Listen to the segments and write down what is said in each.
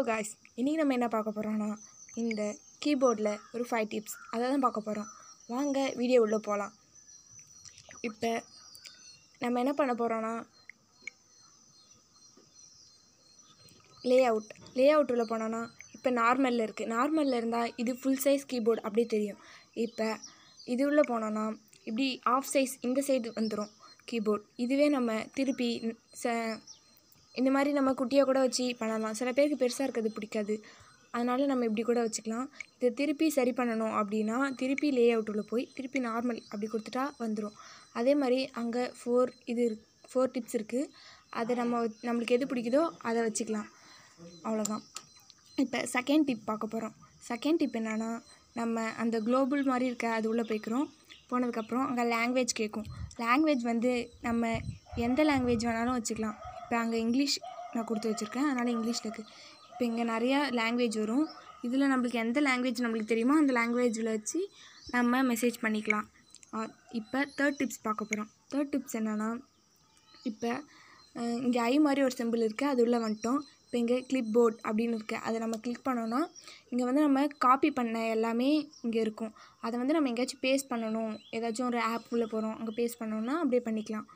hello guys இன்றைக்கி நம்ம என்ன பார்க்க போகிறோன்னா இந்த கீபோர்டில் ஒரு ஃபைவ் டிப்ஸ் அதை தான் பார்க்க போகிறோம் வாங்க வீடியோ உள்ளே போகலாம் இப்போ நம்ம என்ன பண்ண போகிறோன்னா லே அவுட் லே அவுட் உள்ளே போனோன்னா இப்போ நார்மலில் இருக்குது நார்மலில் இருந்தால் இது ஃபுல் சைஸ் கீபோர்டு அப்படி தெரியும் இப்போ இது உள்ளே போனோன்னா இப்படி ஆஃப் சைஸ் இந்த சைடு வந்துடும் கீபோர்ட் இதுவே நம்ம திருப்பி ச இந்த மாதிரி நம்ம குட்டியாக கூட வச்சு பண்ணலாம் சில பேருக்கு பெருசாக இருக்கிறது பிடிக்காது அதனால் நம்ம இப்படி கூட வச்சுக்கலாம் இதை திருப்பி சரி பண்ணணும் அப்படின்னா திருப்பி லே அவுட்டில் போய் திருப்பி நார்மல் அப்படி கொடுத்துட்டா வந்துடும் அதே மாதிரி அங்கே ஃபோர் இது ஃபோர் டிப்ஸ் இருக்குது அதை நம்ம நம்மளுக்கு எது பிடிக்குதோ அதை வச்சுக்கலாம் அவ்வளோதான் இப்போ செகண்ட் டிப் பார்க்க போகிறோம் செகண்ட் டிப் என்னென்னா நம்ம அந்த குளோபல் மாதிரி இருக்க அது உள்ளே போய்க்கிறோம் போனதுக்கப்புறம் அங்கே லாங்குவேஜ் கேட்கும் லாங்குவேஜ் வந்து நம்ம எந்த லாங்குவேஜ் வேணாலும் வச்சுக்கலாம் இப்போ அங்கே இங்கிலீஷ் நான் கொடுத்து வச்சுருக்கேன் அதனால் இங்கிலீஷில் இருக்குது இப்போ இங்கே நிறையா லாங்குவேஜ் வரும் இதில் நம்மளுக்கு எந்த லாங்குவேஜ் நம்மளுக்கு தெரியுமோ அந்த லாங்குவேஜில் வச்சு நம்ம மெசேஜ் பண்ணிக்கலாம் இப்போ தேர்ட் டிப்ஸ் பார்க்க போகிறோம் தேர்ட் டிப்ஸ் என்னென்னா இப்போ இங்கே ஐ மாதிரி ஒரு சிம்பிள் இருக்குது அது உள்ளே வந்துட்டோம் இப்போ இங்கே கிளிப் போர்ட் அப்படின்னு இருக்குது அதை நம்ம கிளிக் பண்ணோன்னா இங்கே வந்து நம்ம காப்பி பண்ண எல்லாமே இங்கே இருக்கும் அதை வந்து நம்ம எங்கேயாச்சும் பேஸ்ட் பண்ணணும் ஏதாச்சும் ஒரு ஆப் உள்ளே போகிறோம் அங்கே பேஸ்ட் பண்ணோன்னா அப்படியே பண்ணிக்கலாம்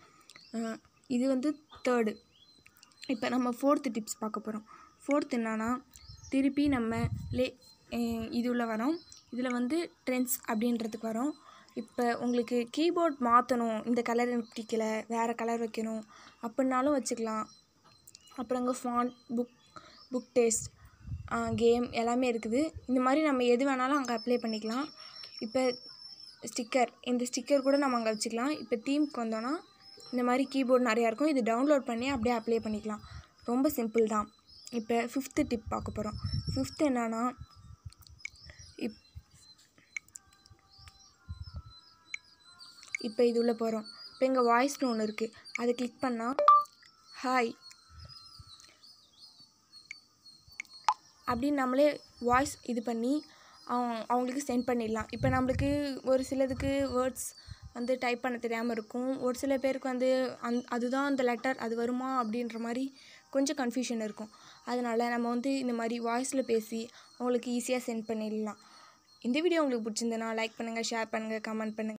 இது வந்து தேர்டு இப்போ நம்ம ஃபோர்த்து டிப்ஸ் பார்க்க போகிறோம் ஃபோர்த் என்னன்னா திருப்பி நம்ம லே இது உள்ள வரோம் இதில் வந்து ட்ரெண்ட்ஸ் அப்படின்றதுக்கு வரோம் இப்போ உங்களுக்கு கீபோர்ட் மாற்றணும் இந்த கலர் பிடிக்கல வேறு கலர் வைக்கணும் அப்படின்னாலும் வச்சுக்கலாம் அப்புறம் அங்கே font book book taste game எல்லாமே இருக்குது இந்த மாதிரி நம்ம எது வேணாலும் அங்கே அப்ளை பண்ணிக்கலாம் இப்போ ஸ்டிக்கர் இந்த ஸ்டிக்கர் கூட நம்ம அங்கே வச்சுக்கலாம் இப்போ தீம்க்கு வந்தோன்னா இந்த மாதிரி கீபோர்டு நிறையா இருக்கும் இது டவுன்லோட் பண்ணி அப்படியே அப்ளை பண்ணிக்கலாம் ரொம்ப சிம்பிள் தான் இப்போ ஃபிஃப்த்து டிப் பார்க்க போகிறோம் ஃபிஃப்த்து என்னென்னா இப் இப்போ இது உள்ளே போகிறோம் இப்போ எங்கள் வாய்ஸ்னு ஒன்று இருக்குது அதை கிளிக் பண்ணால் ஹாய் அப்படின்னு நம்மளே வாய்ஸ் இது பண்ணி அவங்களுக்கு சென்ட் பண்ணிடலாம் இப்போ நம்மளுக்கு ஒரு சிலதுக்கு வேர்ட்ஸ் வந்து டைப் பண்ண தெரியாமல் இருக்கும் ஒரு சில பேருக்கு வந்து அந் அதுதான் அந்த லெட்டர் அது வருமா அப்படின்ற மாதிரி கொஞ்சம் கன்ஃபியூஷன் இருக்கும் அதனால் நம்ம வந்து இந்த மாதிரி வாய்ஸில் பேசி அவங்களுக்கு ஈஸியாக சென்ட் பண்ணிடலாம் இந்த வீடியோ உங்களுக்கு பிடிச்சிருந்தேன்னா லைக் பண்ணுங்கள் ஷேர் பண்ணுங்கள் கமெண்ட் பண்ணுங்கள்